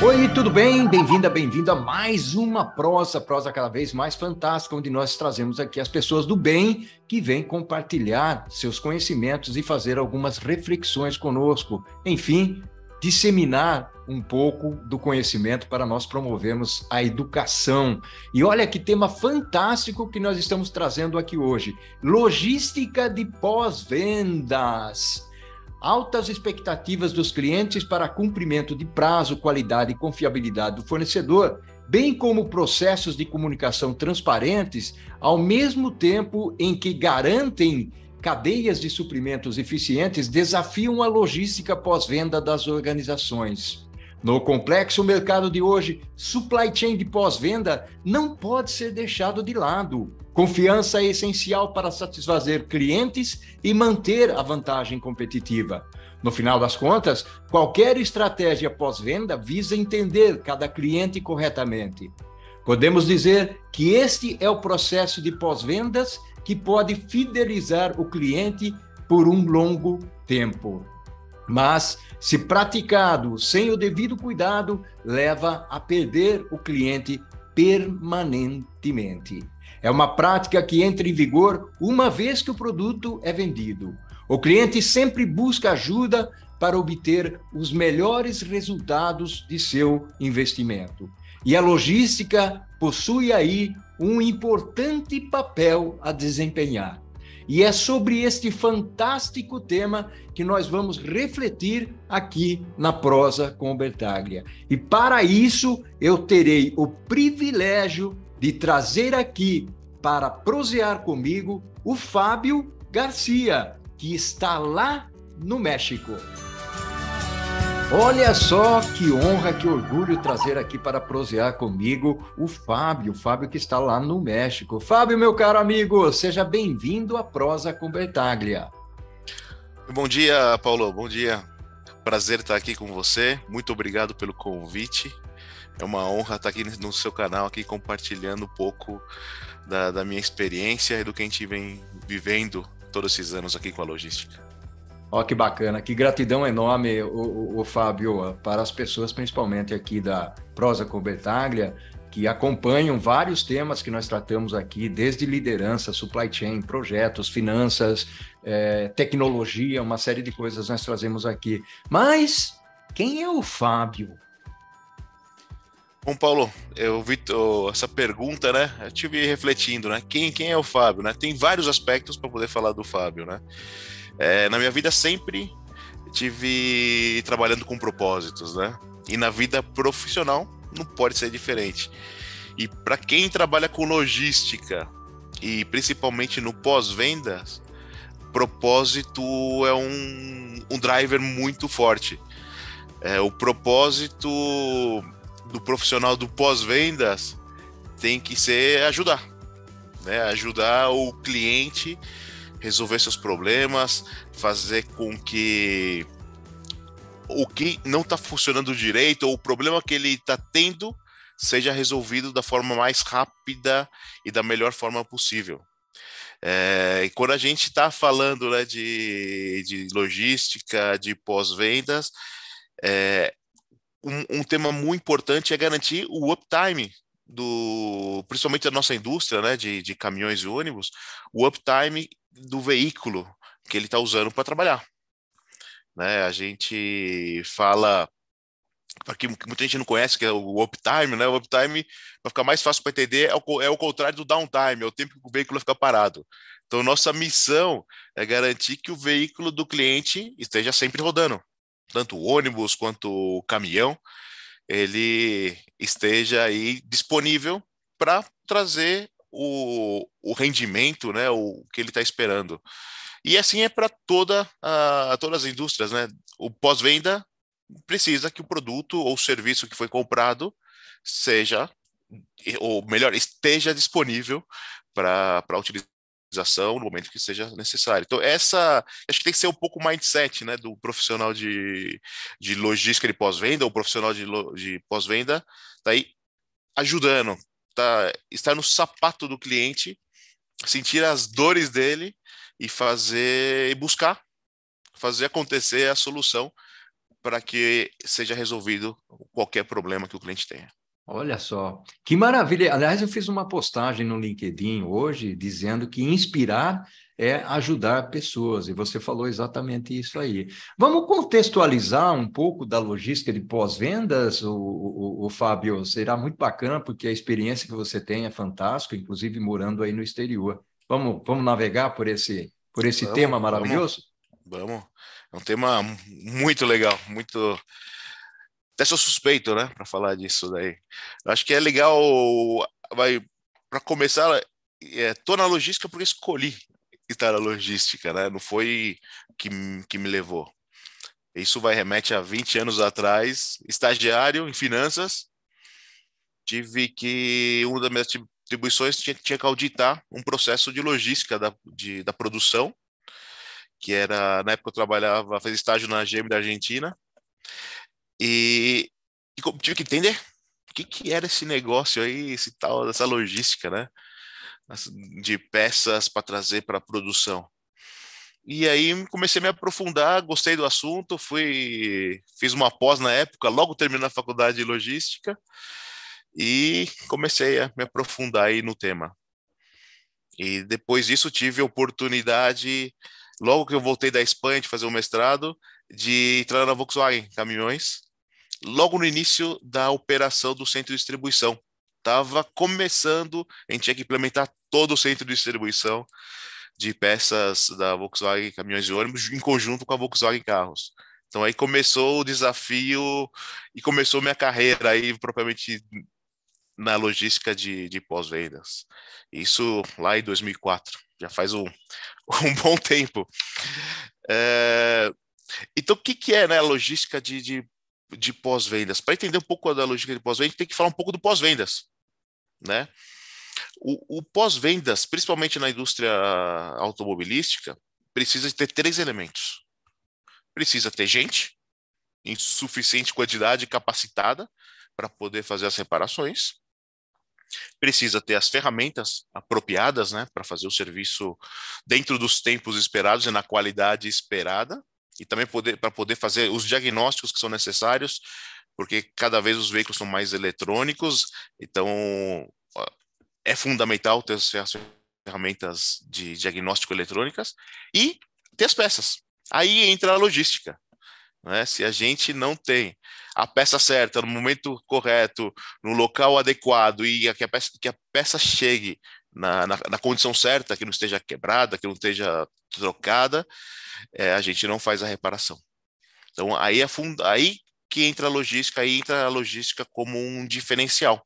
Oi, tudo bem? Bem-vinda, bem-vindo a mais uma prosa, prosa cada vez mais fantástica, onde nós trazemos aqui as pessoas do bem que vêm compartilhar seus conhecimentos e fazer algumas reflexões conosco. Enfim, disseminar um pouco do conhecimento para nós promovermos a educação. E olha que tema fantástico que nós estamos trazendo aqui hoje: logística de pós-vendas altas expectativas dos clientes para cumprimento de prazo, qualidade e confiabilidade do fornecedor, bem como processos de comunicação transparentes, ao mesmo tempo em que garantem cadeias de suprimentos eficientes, desafiam a logística pós-venda das organizações. No complexo mercado de hoje, supply chain de pós-venda não pode ser deixado de lado Confiança é essencial para satisfazer clientes e manter a vantagem competitiva. No final das contas, qualquer estratégia pós-venda visa entender cada cliente corretamente. Podemos dizer que este é o processo de pós-vendas que pode fidelizar o cliente por um longo tempo. Mas, se praticado sem o devido cuidado, leva a perder o cliente permanentemente. É uma prática que entra em vigor uma vez que o produto é vendido. O cliente sempre busca ajuda para obter os melhores resultados de seu investimento. E a logística possui aí um importante papel a desempenhar. E é sobre este fantástico tema que nós vamos refletir aqui na Prosa com o Bertaglia. E para isso eu terei o privilégio de trazer aqui para prosear comigo o Fábio Garcia, que está lá no México. Olha só que honra, que orgulho trazer aqui para prosear comigo o Fábio, o Fábio que está lá no México. Fábio, meu caro amigo, seja bem-vindo à Prosa com Bertaglia. Bom dia, Paulo, bom dia. Prazer estar aqui com você. Muito obrigado pelo convite. É uma honra estar aqui no seu canal, aqui compartilhando um pouco da, da minha experiência e do que a gente vem vivendo todos esses anos aqui com a logística. Ó, oh, que bacana, que gratidão enorme, o, o, o, Fábio, para as pessoas, principalmente aqui da Prosa com Bertaglia, que acompanham vários temas que nós tratamos aqui, desde liderança, supply chain, projetos, finanças, é, tecnologia, uma série de coisas nós trazemos aqui. Mas quem é o Fábio? Bom, Paulo, eu vi essa pergunta, né? Eu tive refletindo, né? Quem, quem é o Fábio, né? Tem vários aspectos para poder falar do Fábio, né? É, na minha vida sempre tive trabalhando com propósitos, né? E na vida profissional não pode ser diferente. E para quem trabalha com logística e principalmente no pós-vendas, propósito é um, um driver muito forte. É, o propósito do profissional do pós-vendas tem que ser ajudar, né? Ajudar o cliente resolver seus problemas, fazer com que o que não está funcionando direito ou o problema que ele está tendo seja resolvido da forma mais rápida e da melhor forma possível. É, e quando a gente está falando né, de, de logística, de pós-vendas, é, um, um tema muito importante é garantir o uptime do, principalmente da nossa indústria, né, de, de caminhões e ônibus, o uptime do veículo que ele está usando para trabalhar. Né, a gente fala para que muita gente não conhece, que é o uptime, né? O uptime, para ficar mais fácil para entender, é o, é o contrário do downtime, é o tempo que o veículo fica parado. Então, nossa missão é garantir que o veículo do cliente esteja sempre rodando, tanto o ônibus quanto o caminhão, ele esteja aí disponível para trazer o, o rendimento, né, o que ele está esperando. E assim é para toda a, todas as indústrias, né? O pós-venda precisa que o produto ou serviço que foi comprado seja, ou melhor, esteja disponível para utilização no momento que seja necessário. Então, essa acho que tem que ser um pouco o mindset né, do profissional de, de logística de pós-venda, ou profissional de, de pós-venda, tá aí ajudando, tá, estar no sapato do cliente, sentir as dores dele e fazer e buscar fazer acontecer a solução para que seja resolvido qualquer problema que o cliente tenha. Olha só, que maravilha. Aliás, eu fiz uma postagem no LinkedIn hoje dizendo que inspirar é ajudar pessoas, e você falou exatamente isso aí. Vamos contextualizar um pouco da logística de pós-vendas, o, o, o, Fábio? Será muito bacana, porque a experiência que você tem é fantástica, inclusive morando aí no exterior. Vamos, vamos navegar por esse, por esse vamos, tema maravilhoso? Vamos, vamos. É um tema muito legal, muito até sou suspeito, né, para falar disso daí. Eu acho que é legal, vai para começar, é, tô na logística porque escolhi estar na logística, né? Não foi que que me levou. Isso vai remete a 20 anos atrás, estagiário em finanças. Tive que uma das minhas atribuições tinha, tinha que auditar um processo de logística da, de, da produção, que era na época eu trabalhava, fazia estágio na GM da Argentina e, e tive que entender o que, que era esse negócio aí, esse tal, dessa logística, né? De peças para trazer para produção. E aí comecei a me aprofundar, gostei do assunto, fui fiz uma pós na época, logo terminei a faculdade de logística e comecei a me aprofundar aí no tema. E depois disso tive a oportunidade, logo que eu voltei da Espanha de fazer o um mestrado, de entrar na Volkswagen Caminhões logo no início da operação do centro de distribuição. Estava começando, a gente tinha que implementar todo o centro de distribuição de peças da Volkswagen Caminhões e Ônibus em conjunto com a Volkswagen Carros. Então aí começou o desafio e começou minha carreira aí propriamente na logística de, de pós-vendas. Isso lá em 2004, já faz um, um bom tempo. É, então o que, que é né, logística de, de de pós-vendas. Para entender um pouco da lógica de pós-vendas, tem que falar um pouco do pós-vendas, né? O, o pós-vendas, principalmente na indústria automobilística, precisa ter três elementos. Precisa ter gente em suficiente quantidade capacitada para poder fazer as reparações. Precisa ter as ferramentas apropriadas né, para fazer o serviço dentro dos tempos esperados e na qualidade esperada e também poder, para poder fazer os diagnósticos que são necessários, porque cada vez os veículos são mais eletrônicos, então é fundamental ter as ferramentas de diagnóstico eletrônicas e ter as peças. Aí entra a logística. Né? Se a gente não tem a peça certa, no momento correto, no local adequado e que a peça, que a peça chegue na, na, na, condição certa, que não esteja quebrada, que não esteja trocada, é, a gente não faz a reparação. Então aí, é fund... aí que entra a logística, aí entra a logística como um diferencial,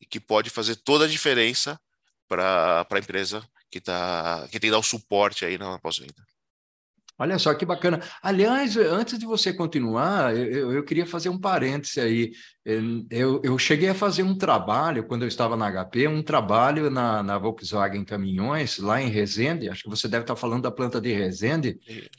e que pode fazer toda a diferença para a empresa que, tá, que tem que dar o suporte aí na pós-venda. Olha só que bacana. Aliás, eh, antes de você continuar, eu, eu queria fazer um parêntese aí. Eh, eu, eu, cheguei a fazer um trabalho, quando eu estava na HP, um trabalho na, na, Volkswagen Caminhões, lá em Resende. Acho que você deve estar falando da planta de Resende.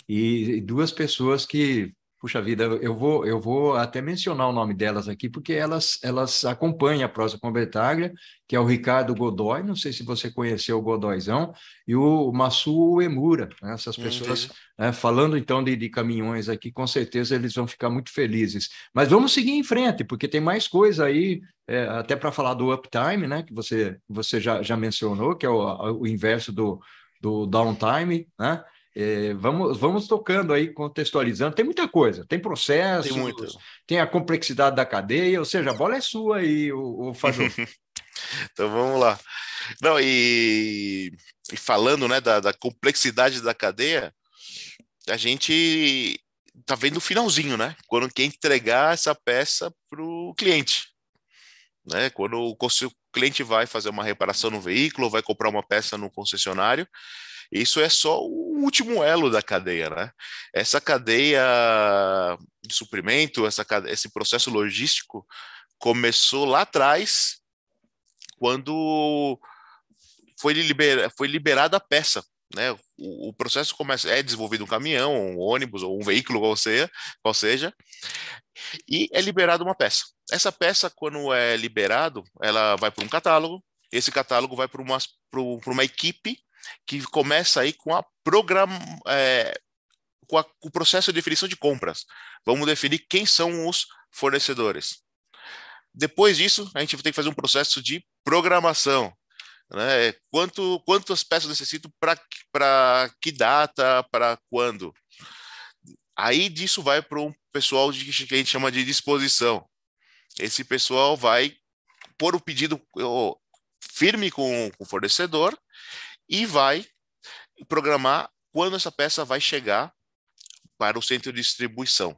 E, e duas pessoas que Puxa vida, eu vou, eu vou até mencionar o nome delas aqui, porque elas, elas acompanham a prosa com Bertaglia, que é o Ricardo Godoy, não sei se você conheceu o Godoyzão, e o Massu Emura. Né? Essas uhum. pessoas, uhum. né? falando então de, de, caminhões aqui, com certeza eles vão ficar muito felizes. Mas vamos seguir em frente, porque tem mais coisa aí, é, até para falar do uptime, né? que você, você já, já mencionou, que é o, o inverso do, do downtime, né? É, vamos, vamos tocando aí, contextualizando. Tem muita coisa, tem processo, tem, tem, a complexidade da cadeia, ou seja, a bola é sua aí, o, o Fajor. então vamos lá. Não, e, e falando né, da, da, complexidade da cadeia, a gente tá vendo o finalzinho, né? Quando quer entregar essa peça para o cliente. Né? Quando o cliente vai fazer uma reparação no veículo, vai comprar uma peça no concessionário, isso é só o último elo da cadeia, né? Essa cadeia de suprimento, essa, esse processo logístico começou lá atrás, quando foi, foi liberada a peça. Né? O, o, processo começa, é desenvolvido um caminhão, um ônibus ou um veículo, qual seja, qual seja, e é liberada uma peça. Essa peça, quando é liberado, ela vai para um catálogo, esse catálogo vai para uma, uma equipe que começa aí com a programa, é, com, com o processo de definição de compras. Vamos definir quem são os fornecedores. Depois disso, a gente vai ter que fazer um processo de programação. Né? É, quanto, quantas peças necessito para que data, para quando? Aí disso vai para um pessoal de, que a gente chama de disposição. Esse pessoal vai pôr o pedido firme com, com o fornecedor e vai programar quando essa peça vai chegar para o centro de distribuição.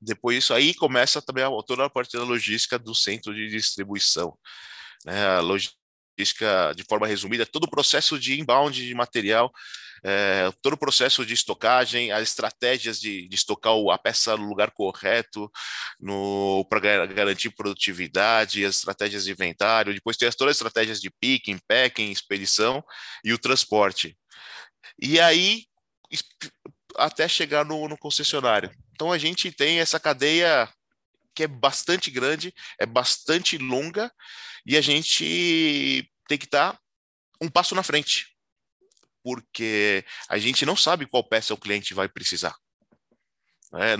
Depois isso aí começa também a, toda a parte da logística do centro de distribuição. Né? A logística, de forma resumida, todo o processo de inbound de material é, todo o processo de estocagem, as estratégias de, de estocar a peça no lugar correto, para garantir produtividade, as estratégias de inventário, depois tem as, todas as estratégias de picking, packing, expedição e o transporte. E aí, até chegar no, no concessionário. Então a gente tem essa cadeia que é bastante grande, é bastante longa, e a gente tem que estar tá um passo na frente porque a gente não sabe qual peça o cliente vai precisar né,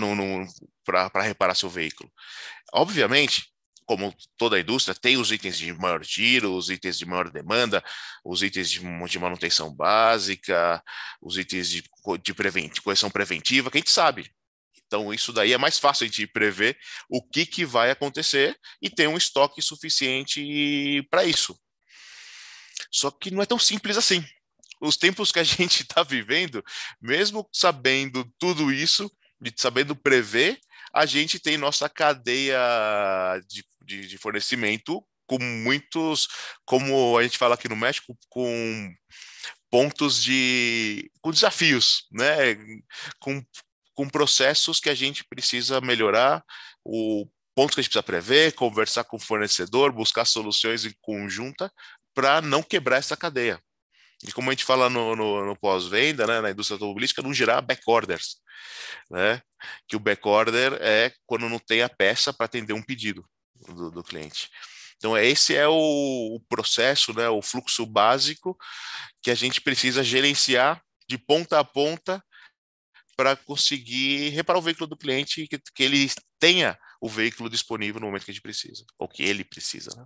para reparar seu veículo. Obviamente, como toda a indústria, tem os itens de maior giro, os itens de maior demanda, os itens de, de manutenção básica, os itens de, de, prevent, de correção preventiva, que a gente sabe. Então, isso daí é mais fácil a gente prever o que, que vai acontecer e ter um estoque suficiente para isso. Só que não é tão simples assim os tempos que a gente está vivendo, mesmo sabendo tudo isso, de sabendo prever, a gente tem nossa cadeia de, de, de fornecimento com muitos, como a gente fala aqui no México, com pontos de com desafios, né? Com, com processos que a gente precisa melhorar, o pontos que a gente precisa prever, conversar com o fornecedor, buscar soluções em conjunta para não quebrar essa cadeia, e como a gente fala no, no, no pós-venda, né, na indústria automobilística, não gerar backorders, né? Que o backorder é quando não tem a peça para atender um pedido do, do cliente. Então, esse é o, o, processo, né, o fluxo básico que a gente precisa gerenciar de ponta a ponta para conseguir reparar o veículo do cliente e que, que ele tenha o veículo disponível no momento que a gente precisa, ou que ele precisa. Né?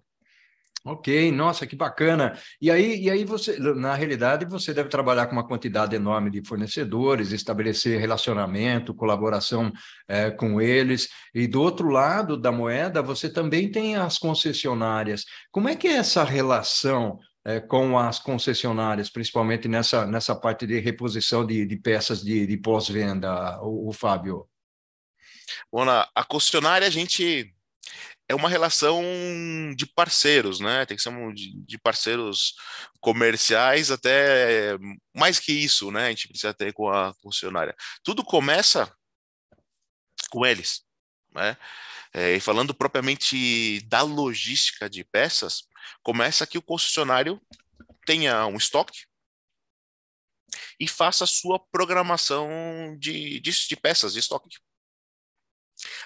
Ok, nossa, que bacana. E aí, e aí você, na realidade, você deve trabalhar com uma quantidade enorme de fornecedores, estabelecer relacionamento, colaboração é, com eles. E do outro lado da moeda, você também tem as concessionárias. Como é que é essa relação é, com as concessionárias, principalmente nessa, nessa parte de reposição de, de peças de, de pós-venda, o, o Fábio? Bom, a concessionária a gente é uma relação de parceiros, né? Tem que ser um, de, parceiros comerciais até eh, mais que isso, né? A gente precisa ter com a funcionária. Tudo começa com eles, né? É, e falando propriamente da logística de peças, começa que o concessionário tenha um estoque e faça a sua programação de, de, de peças de estoque.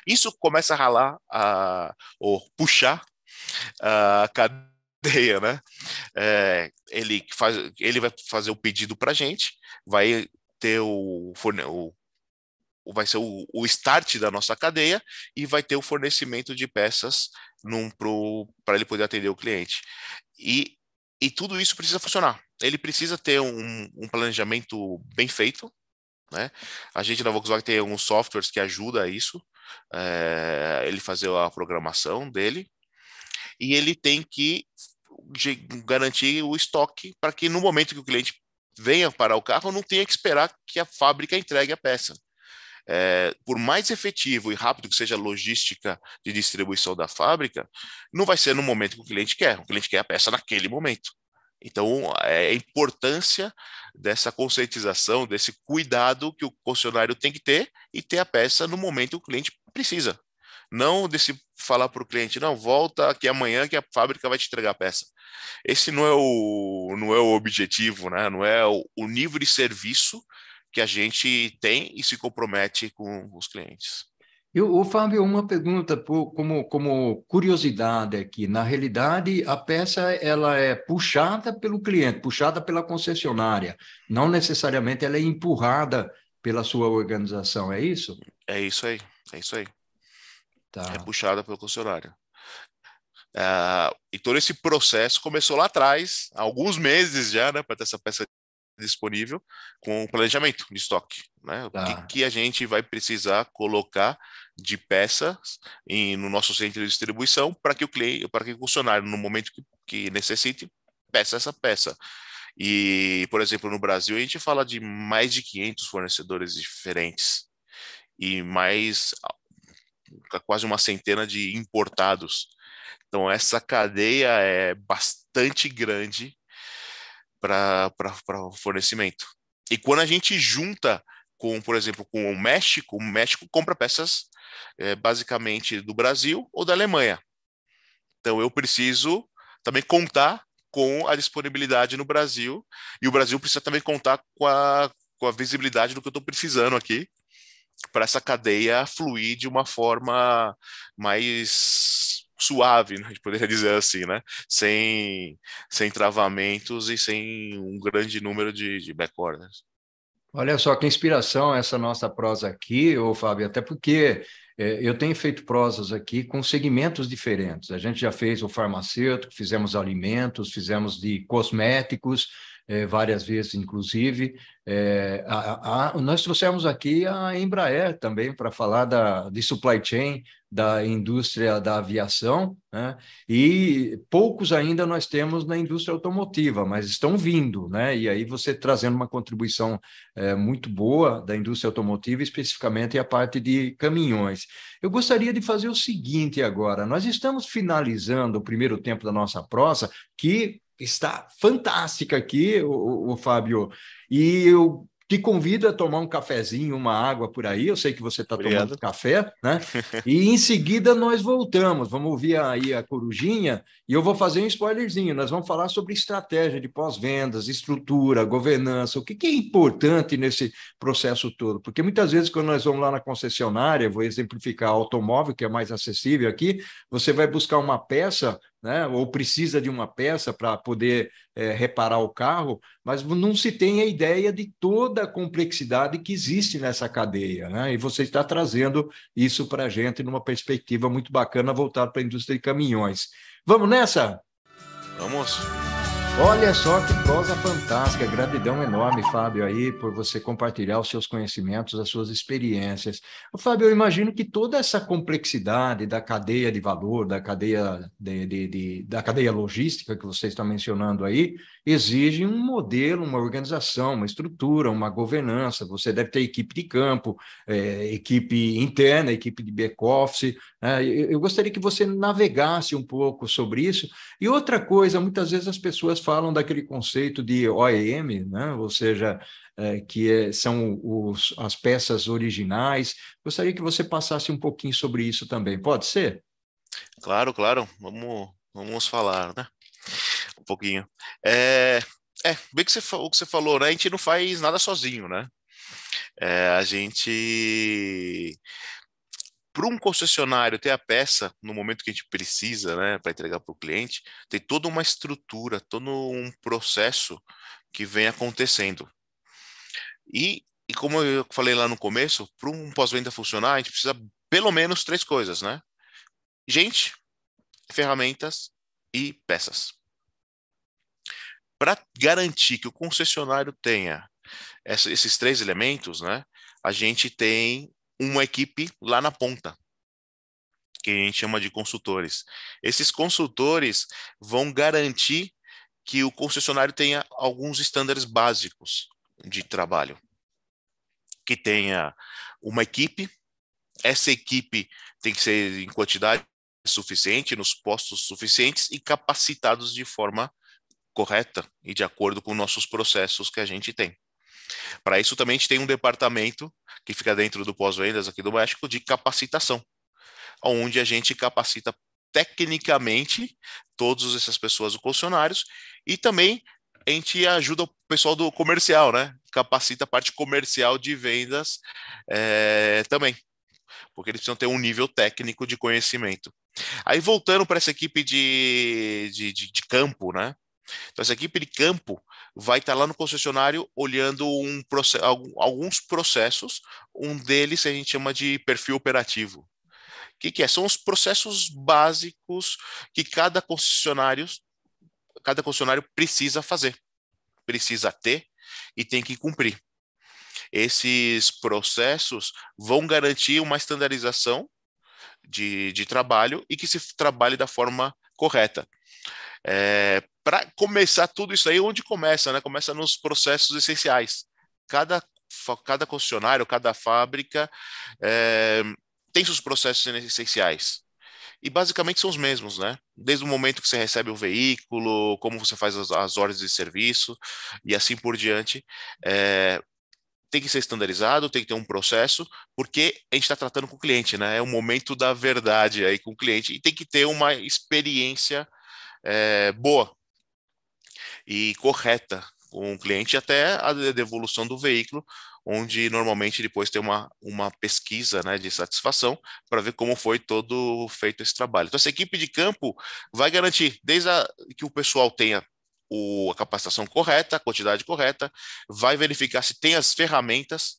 Isso começa a ralar, a, ou puxar a cadeia, né? É, ele, faz, ele vai fazer o pedido para a gente, vai ter o, o vai ser o, o, start da nossa cadeia e vai ter o fornecimento de peças para ele poder atender o cliente. E, e tudo isso precisa funcionar. Ele precisa ter um, um planejamento bem feito. Né? A gente na Volkswagen tem alguns softwares que ajudam a isso, é, ele fazer a programação dele, e ele tem que garantir o estoque para que no momento que o cliente venha parar o carro, não tenha que esperar que a fábrica entregue a peça. É, por mais efetivo e rápido que seja a logística de distribuição da fábrica, não vai ser no momento que o cliente quer. O cliente quer a peça naquele momento. Então, é a é importância dessa conscientização, desse cuidado que o concessionário tem que ter e ter a peça no momento que o cliente precisa. Não desse falar para o cliente, não, volta aqui amanhã que a fábrica vai te entregar a peça. Esse não é o, não é o objetivo, né? não é o, o nível de serviço que a gente tem e se compromete com os clientes. Eu, ô, Fábio, uma pergunta como, como curiosidade aqui. Na realidade, a peça ela é puxada pelo cliente, puxada pela concessionária. Não necessariamente ela é empurrada pela sua organização, é isso? É isso aí, é isso aí. Tá. É puxada pelo concessionário. É, e todo esse processo começou lá atrás, alguns meses já, né, para ter essa peça disponível, com o planejamento de estoque, né? Tá. O que, tá. que a gente vai precisar colocar de peças em, no nosso centro de distribuição para que o cliente, para que o funcionário, no momento que, que necessite, peça essa peça. E, por exemplo, no Brasil, a gente fala de mais de 500 fornecedores diferentes e mais quase uma centena de importados. Então, essa cadeia é bastante grande para fornecimento. E quando a gente junta com, por exemplo, com o México, o México compra peças é, basicamente do Brasil ou da Alemanha. Então eu preciso também contar com a disponibilidade no Brasil e o Brasil precisa também contar com a, com a visibilidade do que eu estou precisando aqui para essa cadeia fluir de uma forma mais suave, né? a gente poderia dizer assim, né? Sem, sem travamentos e sem um grande número de, de backorders. Olha só que inspiração essa nossa prosa aqui, ô Fábio, até porque é, eu tenho feito prosas aqui com segmentos diferentes. A gente já fez o farmacêutico, fizemos alimentos, fizemos de cosméticos, é, várias vezes, inclusive. É, a, a, nós trouxemos aqui a Embraer também para falar da, de supply chain, da indústria da aviação, né? e poucos ainda nós temos na indústria automotiva, mas estão vindo, né? E aí você trazendo uma contribuição é, muito boa da indústria automotiva, especificamente a parte de caminhões. Eu gostaria de fazer o seguinte agora: nós estamos finalizando o primeiro tempo da nossa prosa, que está fantástica aqui, o, o Fábio. E eu te convido a tomar um cafezinho, uma água por aí. Eu sei que você está tomando café, né? E em seguida nós voltamos. Vamos ouvir aí a corujinha e eu vou fazer um spoilerzinho. Nós vamos falar sobre estratégia de pós-vendas, estrutura, governança, o que, que é importante nesse processo todo. Porque muitas vezes, quando nós vamos lá na concessionária, vou exemplificar automóvel, que é mais acessível aqui, você vai buscar uma peça né? ou precisa de uma peça para poder é, reparar o carro, mas não se tem a ideia de toda a complexidade que existe nessa cadeia. Né? E você está trazendo isso para a gente numa perspectiva muito bacana voltada para a indústria de caminhões. Vamos nessa? Vamos! Olha só que prosa fantástica, gratidão enorme, Fábio, aí, por você compartilhar os seus conhecimentos, as suas experiências. Fábio, eu imagino que toda essa complexidade da cadeia de valor, da cadeia, de, de, de, da cadeia logística que você está mencionando aí, exige um modelo, uma organização, uma estrutura, uma governança. Você deve ter equipe de campo, é, equipe interna, equipe de back-office. É, né? eu gostaria que você navegasse um pouco sobre isso. E outra coisa, muitas vezes as pessoas falam daquele conceito de OEM, né? ou seja, é, que é, são os, as peças originais. Gostaria que você passasse um pouquinho sobre isso também, pode ser? Claro, claro, vamos, vamos falar, né? Um pouquinho. É, é bem que você, o que você falou, né? A gente não faz nada sozinho, né? É, a gente para um concessionário ter a peça no momento que a gente precisa, né, para entregar para o cliente, tem toda uma estrutura, todo um processo que vem acontecendo. E, e como eu falei lá no começo, para um pós-venda funcionar, a gente precisa pelo menos três coisas, né? Gente, ferramentas e peças. Para garantir que o concessionário tenha esses três elementos, né, a gente tem uma equipe lá na ponta, que a gente chama de consultores. Esses consultores vão garantir que o concessionário tenha alguns estándares básicos de trabalho, que tenha uma equipe, essa equipe tem que ser em quantidade suficiente, nos postos suficientes e capacitados de forma correta e de acordo com nossos processos que a gente tem. Para isso também a gente tem um departamento que fica dentro do pós-vendas aqui do México de capacitação, onde a gente capacita tecnicamente todas essas pessoas, os funcionários, e também a gente ajuda o pessoal do comercial, né? Capacita a parte comercial de vendas é, também, porque eles precisam ter um nível técnico de conhecimento. Aí voltando para essa equipe de, de, de, de campo, né? Então, essa equipe de campo, vai estar lá no concessionário olhando um, alguns processos, um deles a gente chama de perfil operativo. O que, que é? São os processos básicos que cada concessionário, cada concessionário precisa fazer, precisa ter e tem que cumprir. Esses processos vão garantir uma estandarização de, de trabalho e que se trabalhe da forma correta. É, para começar tudo isso aí, onde começa? Né? Começa nos processos essenciais. Cada, cada concessionário, cada fábrica é, tem seus processos essenciais. E basicamente são os mesmos, né? Desde o momento que você recebe o veículo, como você faz as, as ordens de serviço e assim por diante. É, tem que ser estandarizado, tem que ter um processo, porque a gente está tratando com o cliente, né? É o momento da verdade aí com o cliente e tem que ter uma experiência é, boa e correta com o cliente até a devolução do veículo, onde normalmente depois tem uma, uma pesquisa né, de satisfação para ver como foi todo feito esse trabalho. Então, essa equipe de campo vai garantir, desde a, que o pessoal tenha o, a capacitação correta, a quantidade correta, vai verificar se tem as ferramentas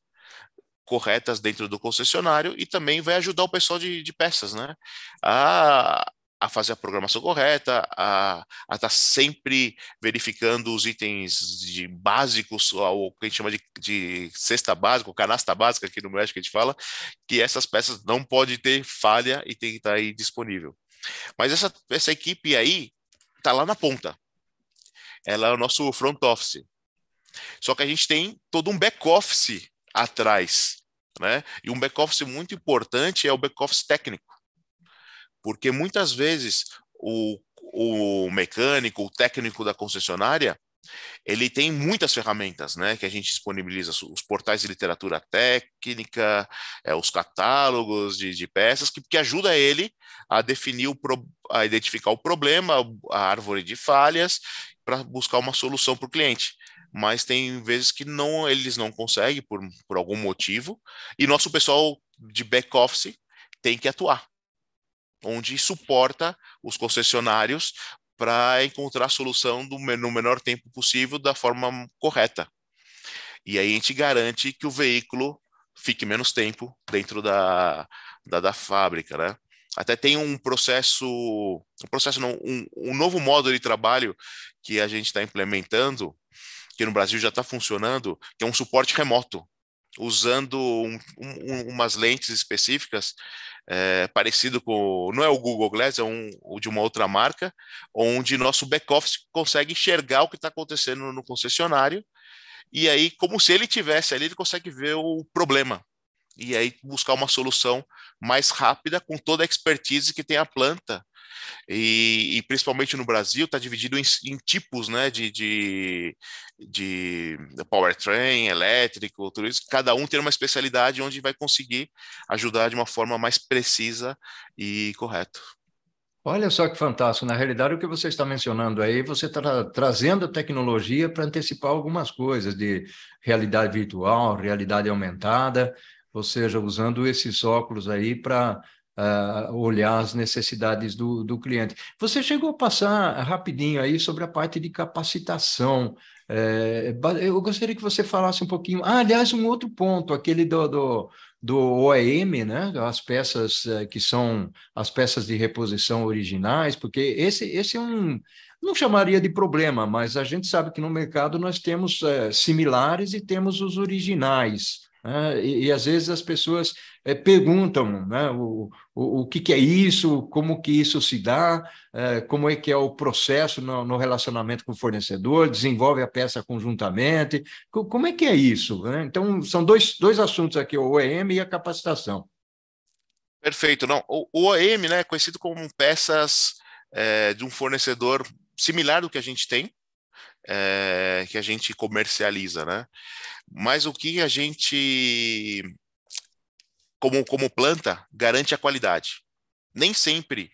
corretas dentro do concessionário e também vai ajudar o pessoal de, de peças, né? A, a fazer a programação correta, a estar tá sempre verificando os itens de básicos, ou o que a gente chama de, de cesta básica, ou canasta básica aqui no México a gente fala, que essas peças não pode ter falha e tem que estar tá aí disponível. Mas essa, essa equipe aí está lá na ponta. Ela é o nosso front office. Só que a gente tem todo um back office atrás, né? E um back office muito importante é o back office técnico porque muitas vezes o, o mecânico, o técnico da concessionária, ele tem muitas ferramentas, né, que a gente disponibiliza, os portais de literatura técnica, é, os catálogos de, de peças, que, que ajuda ele a definir, o pro, a identificar o problema, a árvore de falhas, para buscar uma solução para o cliente. Mas tem vezes que não eles não conseguem por, por algum motivo, e nosso pessoal de back-office tem que atuar onde suporta os concessionários para encontrar a solução do, no menor tempo possível da forma correta. E aí a gente garante que o veículo fique menos tempo dentro da, da, da fábrica, né? Até tem um processo, um processo não, um, um novo modo de trabalho que a gente está implementando, que no Brasil já está funcionando, que é um suporte remoto, usando um, um, umas lentes específicas é, parecido com, não é o Google Glass, é um de uma outra marca, onde nosso back-office consegue enxergar o que está acontecendo no concessionário, e aí, como se ele tivesse ali, ele consegue ver o problema, e aí buscar uma solução mais rápida com toda a expertise que tem a planta e, e principalmente no Brasil está dividido em, em, tipos né, de, de, de powertrain, elétrico, tudo isso, cada um tem uma especialidade onde vai conseguir ajudar de uma forma mais precisa e correta. Olha só que fantástico. Na realidade, o que você está mencionando aí, você está trazendo a tecnologia para antecipar algumas coisas de realidade virtual, realidade aumentada, ou seja, usando esses óculos aí para uh, olhar as necessidades do, do cliente. Você chegou a passar rapidinho aí sobre a parte de capacitação. É, eu gostaria que você falasse um pouquinho. Ah, aliás, um outro ponto, aquele do, do, do OEM, né? As peças eh, que são as peças de reposição originais, porque esse, esse é um, não chamaria de problema, mas a gente sabe que no mercado nós temos é, similares e temos os originais. Né? E, e, às vezes as pessoas é, perguntam né, o, o, o que, que, é isso, como que isso se dá, é, como é que é o processo no, no, relacionamento com o fornecedor, desenvolve a peça conjuntamente, como é que é isso? Né? Então, são dois, dois assuntos aqui, o OEM e a capacitação. Perfeito. Não, o OEM né, é conhecido como peças é, de um fornecedor similar do que a gente tem, é, que a gente comercializa, né? Mas o que a gente como, como planta, garante a qualidade. Nem sempre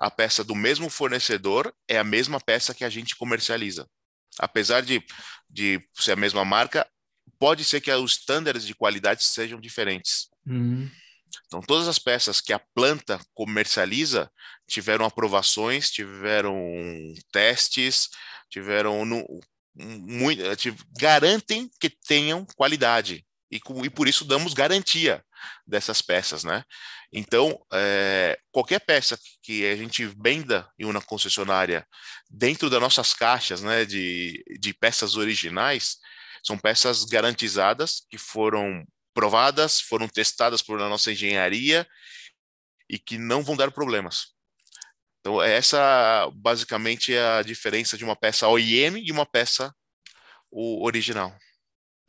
a peça do mesmo fornecedor é a mesma peça que a gente comercializa. Apesar de, de ser a mesma marca, pode ser que os estándares de qualidade sejam diferentes. Uhum. Então, todas as peças que a planta comercializa tiveram aprovações, tiveram testes, tiveram no, muito, eh, garantem que tenham qualidade e, com, e por isso damos garantia dessas peças, né? Então, é, qualquer peça que a gente venda em uma concessionária dentro das nossas caixas, né, de, de peças originais, são peças garantizadas que foram provadas, foram testadas por nossa engenharia e que não vão dar problemas. Então, é essa basicamente é a diferença de uma peça OEM e uma peça original.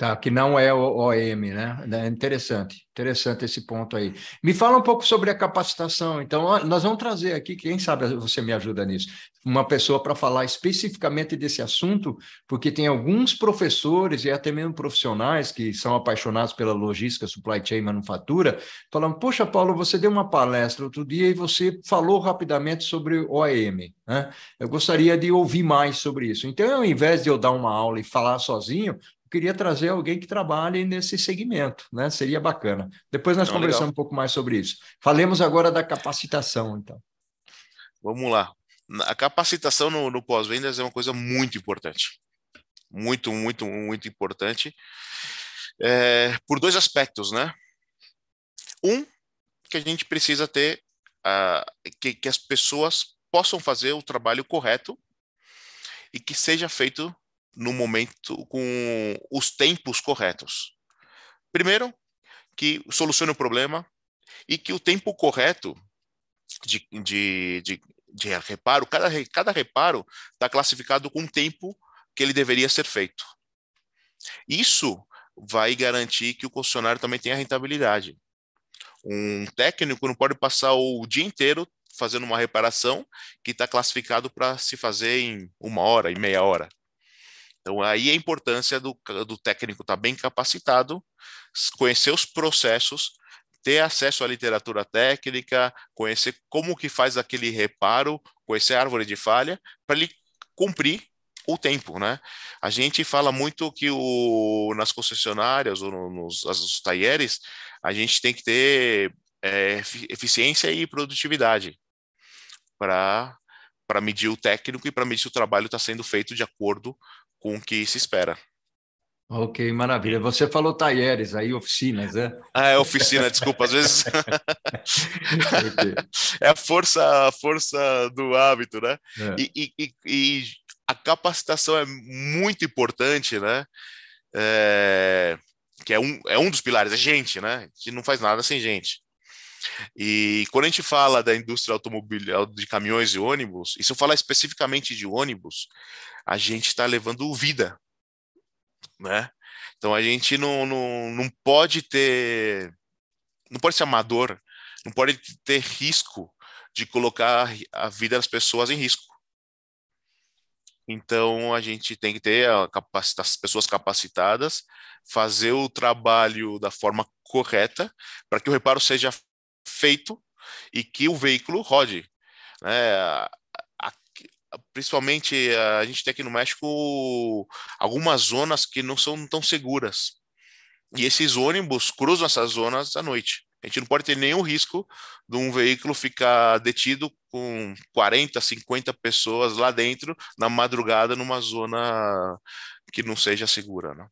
Tá, que não é o OM, né? É interessante, interessante esse ponto aí. Me fala um pouco sobre a capacitação. Então, nós vamos trazer aqui, quem sabe você me ajuda nisso, uma pessoa para falar especificamente desse assunto, porque tem alguns professores e até mesmo profissionais que são apaixonados pela logística, supply chain, manufatura, falando: Poxa, Paulo, você deu uma palestra outro dia e você falou rapidamente sobre OM. Né? Eu gostaria de ouvir mais sobre isso. Então, ao invés de eu dar uma aula e falar sozinho, queria trazer alguém que trabalhe nesse segmento, né? Seria bacana. Depois nós conversamos legal. um pouco mais sobre isso. Falemos agora da capacitação, então. Vamos lá. A capacitação no, no pós-vendas é uma coisa muito importante. Muito, muito, muito importante. É, por dois aspectos, né? Um, que a gente precisa ter uh, que, que as pessoas possam fazer o trabalho correto e que seja feito no momento, com os tempos corretos. Primeiro, que solucione o problema e que o tempo correto de, de, de, de reparo, cada, cada reparo está classificado com o tempo que ele deveria ser feito. Isso vai garantir que o concessionário também tenha rentabilidade. Um técnico não pode passar o dia inteiro fazendo uma reparação que está classificado para se fazer em uma hora e meia hora. Então, aí a importância do, do técnico estar tá bem capacitado, conhecer os processos, ter acesso à literatura técnica, conhecer como que faz aquele reparo, conhecer a árvore de falha, para ele cumprir o tempo, né? A gente fala muito que o, nas concessionárias ou nos as, talheres, a gente tem que ter é, eficiência e produtividade para medir o técnico e para medir se o trabalho está sendo feito de acordo com o que se espera. Ok, maravilha. Você falou talheres aí, oficinas, né? Ah, é oficina, desculpa, às vezes. é a força, a força do hábito, né? É. E, e, e, a capacitação é muito importante, né? É, que é um, é um dos pilares, é gente, né? A gente não faz nada sem gente. E quando a gente fala da indústria automobilística eh, de caminhões e ônibus, e se eu falar especificamente de ônibus, a gente está levando vida, né? Então a gente não, não, não pode ter, não pode ser amador, não pode ter risco de colocar a vida das pessoas em risco. Então a gente tem que ter capacita as pessoas capacitadas, fazer o trabalho da forma correta para que o reparo seja feito e que o veículo rode. Né? Principalmente eh, a gente tem aqui no México algumas zonas que não são tão seguras. E esses ônibus cruzam essas zonas à noite. A gente não pode ter nenhum risco de um veículo ficar detido com 40, 50 pessoas lá dentro na madrugada numa zona que não seja segura. Né?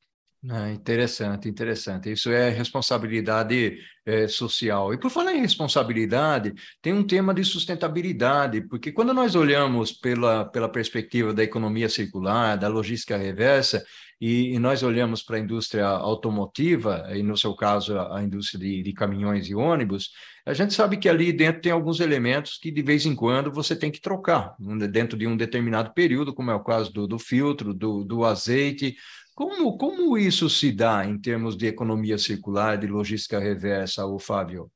Ah, interessante, interessante. Isso é responsabilidade é, social. E por falar em responsabilidade, tem um tema de sustentabilidade, porque quando nós olhamos pela, pela perspectiva da economia circular, da logística reversa, e, e nós olhamos para a indústria automotiva, e no seu caso a indústria de, de caminhões e ônibus, a gente sabe que ali dentro tem alguns elementos que de vez em quando você tem que trocar, dentro de um determinado período, como é o caso do, do filtro, do, do azeite como, como isso se dá em termos de economia circular, de logística reversa, o Fábio?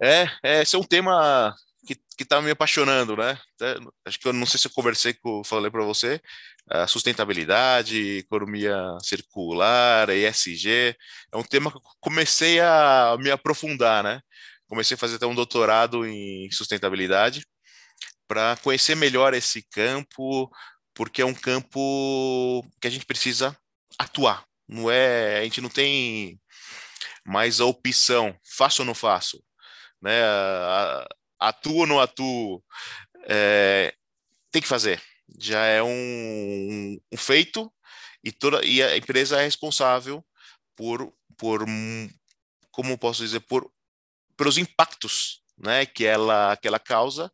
É, é, esse é um tema que, está me apaixonando, né? Até, acho que eu não sei se eu conversei com, falei para você, a sustentabilidade, economia circular, ESG, é um tema que eu comecei a me aprofundar, né? Comecei a fazer até um doutorado em sustentabilidade para conhecer melhor esse campo, porque é um campo que a gente precisa atuar. Não é, a gente não tem mais a opção, faço ou não faço, né? Atuo ou não atuo, é, tem que fazer. Já é um, um, feito e toda e a empresa é responsável por por como posso dizer por pelos impactos, né? Que ela que ela causa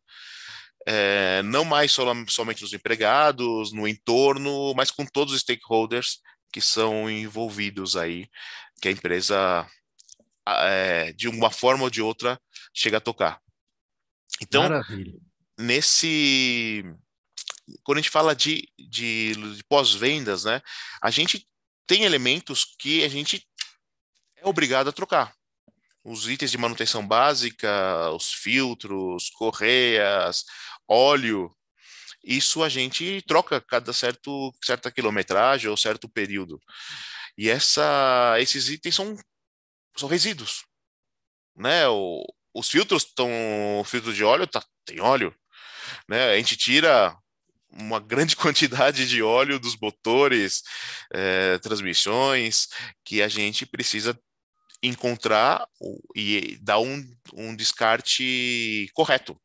é, não mais somente nos empregados, no entorno, mas com todos os stakeholders que são envolvidos aí, que a empresa, é, de uma forma ou de outra, chega a tocar. Então, Maravilha. nesse. Quando a gente fala de, de, de pós-vendas, né, a gente tem elementos que a gente é obrigado a trocar os itens de manutenção básica, os filtros, correias, óleo. Isso a gente troca cada certo certa quilometragem ou certo período. E essa, esses itens são, são resíduos, né? O, os filtros estão, filtro de óleo tá, tem óleo, né? A gente tira uma grande quantidade de óleo dos motores, é, transmissões, que a gente precisa encontrar e dar um, um descarte correto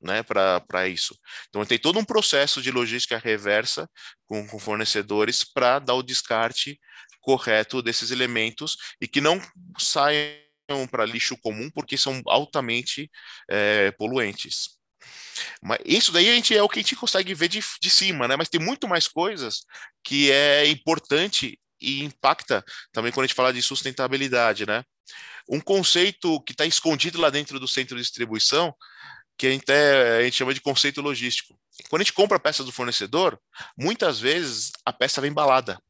né, para isso. Então, tem todo um processo de logística reversa com, com fornecedores para dar o descarte correto desses elementos e que não saiam para lixo comum porque são altamente é, poluentes. Mas isso daí a gente é o que a gente consegue ver de, de cima, né? Mas tem muito mais coisas que é importante e impacta também quando a gente fala de sustentabilidade, né? Um conceito que está escondido lá dentro do centro de distribuição que a gente, a gente chama de conceito logístico. Quando a gente compra peças do fornecedor, muitas vezes a peça vem embalada.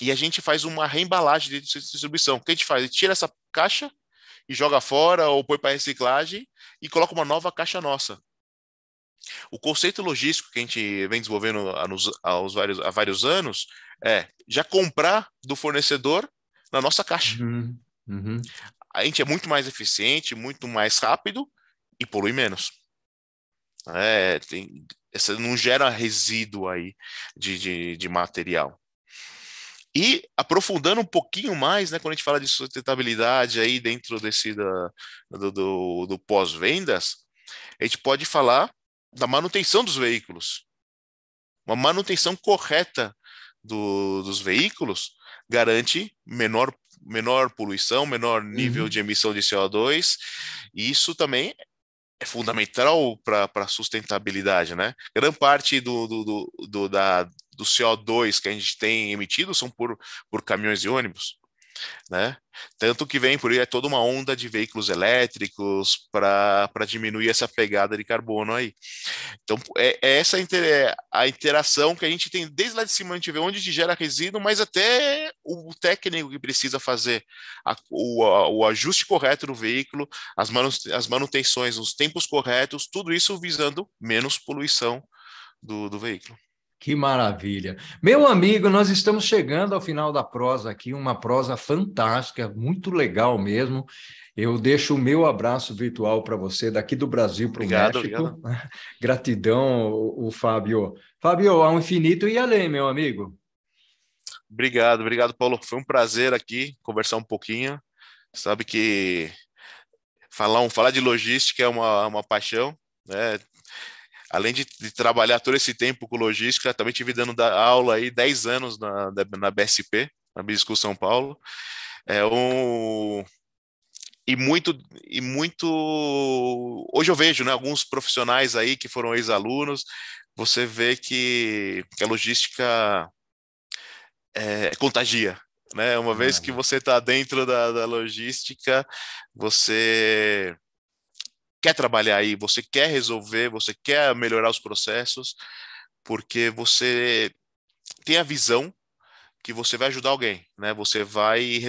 E a gente faz uma reembalagem de distribuição. O que a gente faz? A gente tira essa caixa e joga fora ou põe para reciclagem e coloca uma nova caixa nossa. O conceito logístico que a gente vem desenvolvendo há, nos, aos vários, há vários anos é já comprar do fornecedor na nossa caixa. Uhum. Uhum. A gente é muito mais eficiente, muito mais rápido, e polui menos. É, tem, essa, não gera resíduo aí de, de, de, material. E aprofundando um pouquinho mais, né, quando a gente fala de sustentabilidade aí dentro desse da, do, do, do pós-vendas, a gente pode falar da manutenção dos veículos. Uma manutenção correta do, dos veículos garante menor menor poluição, menor nível uhum. de emissão de CO2. E isso também é fundamental para a sustentabilidade, né? Grande parte do, do, do, do, da, do CO2 que a gente tem emitido são por, por caminhões e ônibus né? Tanto que vem por aí é toda uma onda de veículos elétricos para diminuir essa pegada de carbono aí. Então, é, é essa inter, é a interação que a gente tem desde lá de cima, a gente vê onde a gera resíduo, mas até o técnico que precisa fazer a, o, a, o, ajuste correto do veículo, as, as manutenções, os tempos corretos, tudo isso visando menos poluição do, do veículo. Que maravilha. Meu amigo, nós estamos chegando ao final da prosa aqui, uma prosa fantástica, muito legal mesmo. Eu deixo o meu abraço virtual para você daqui do Brasil para o México. Obrigado. Gratidão, o, Fábio. Fábio, ao infinito e além, meu amigo. Obrigado, obrigado, Paulo. Foi um prazer aqui conversar um pouquinho. Sabe que falar, um, falar de logística é uma, uma paixão, né? além de, de, trabalhar todo esse tempo com logística, também tive dando da aula aí 10 anos na, na BSP, na Bisco São Paulo. É um, e muito e muito hoje eu vejo né, alguns profissionais aí que foram ex-alunos você vê que, que a logística é, contagia né uma vez é. que você está dentro da, da logística você quer trabalhar aí, você quer resolver, você quer melhorar os processos, porque você tem a visão que você vai ajudar alguém, né? Você vai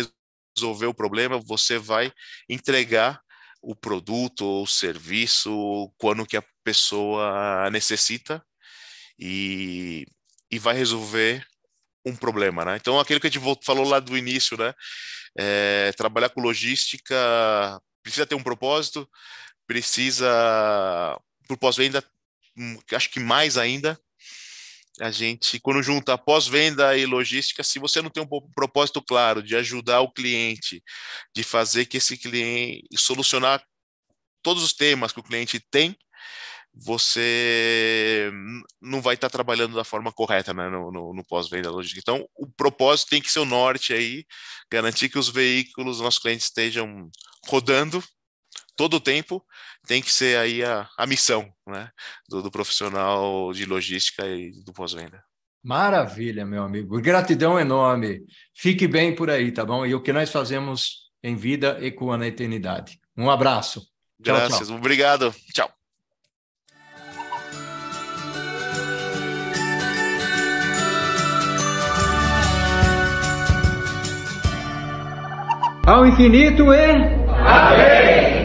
resolver o problema, você vai entregar o produto ou serviço quando que a pessoa necessita e, e vai resolver um problema, né? Então, aquilo que a gente falou lá do início, né? É, trabalhar com logística precisa ter um propósito, precisa, por pós-venda, hum, acho que mais ainda, a gente, quando junta pós-venda e logística, se você não tem um propósito claro de ajudar o cliente, de fazer que esse cliente solucionar todos os temas que o cliente tem, você hum, não vai estar trabalhando da forma correta né, no, no, no pós-venda logística. Então, o propósito tem que ser o norte aí, garantir que os veículos, nossos clientes estejam rodando todo o tempo tem que ser aí a, a missão né, do, do profissional de logística e do pós-venda. Maravilha, meu amigo. Gratidão enorme. Fique bem por aí, tá bom? E o que nós fazemos em vida ecoa na eternidade. Um abraço. Graças. Tchau. Obrigado. Tchau. Ao infinito e Amém!